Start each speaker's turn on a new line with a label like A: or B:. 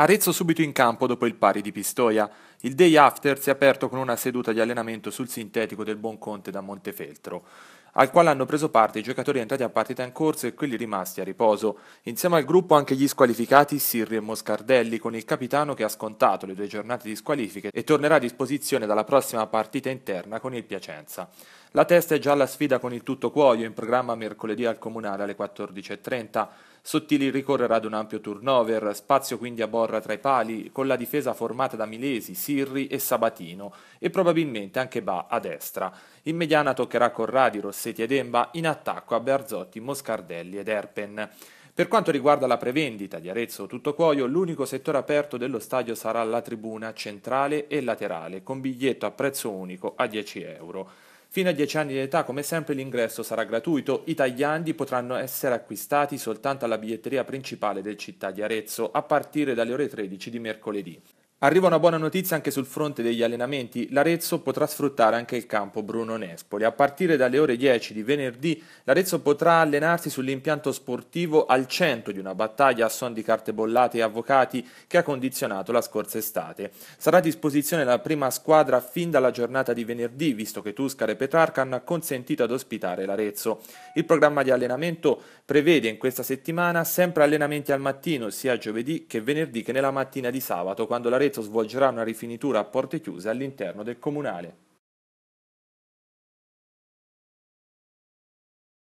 A: Arezzo subito in campo dopo il pari di Pistoia. Il day after si è aperto con una seduta di allenamento sul sintetico del Buon Conte da Montefeltro, al quale hanno preso parte i giocatori entrati a partita in corso e quelli rimasti a riposo. Insieme al gruppo anche gli squalificati Sirri e Moscardelli, con il capitano che ha scontato le due giornate di squalifiche e tornerà a disposizione dalla prossima partita interna con il Piacenza. La testa è già alla sfida con il tutto cuoio in programma mercoledì al Comunale alle 14.30. Sottili ricorrerà ad un ampio turnover, spazio quindi a Borra tra i pali, con la difesa formata da Milesi, Sirri e Sabatino, e probabilmente anche Ba a destra. In mediana toccherà Corradi, Rossetti ed Emba, in attacco a Berzotti, Moscardelli ed Erpen. Per quanto riguarda la prevendita di Arezzo Tutto Cuoio, l'unico settore aperto dello stadio sarà la tribuna centrale e laterale, con biglietto a prezzo unico a 10 euro. Fino a 10 anni di età, come sempre, l'ingresso sarà gratuito. I tagliandi potranno essere acquistati soltanto alla biglietteria principale del città di Arezzo, a partire dalle ore 13 di mercoledì. Arriva una buona notizia anche sul fronte degli allenamenti, l'Arezzo potrà sfruttare anche il campo Bruno Nespoli. A partire dalle ore 10 di venerdì l'Arezzo potrà allenarsi sull'impianto sportivo al centro di una battaglia a son di carte bollate e avvocati che ha condizionato la scorsa estate. Sarà a disposizione la prima squadra fin dalla giornata di venerdì, visto che Tuscar e Petrarca hanno consentito ad ospitare l'Arezzo. Il programma di allenamento prevede in questa settimana sempre allenamenti al mattino, sia giovedì che venerdì che nella mattina di sabato, quando l'Arezzo Arezzo svolgerà una rifinitura a porte chiuse all'interno del comunale.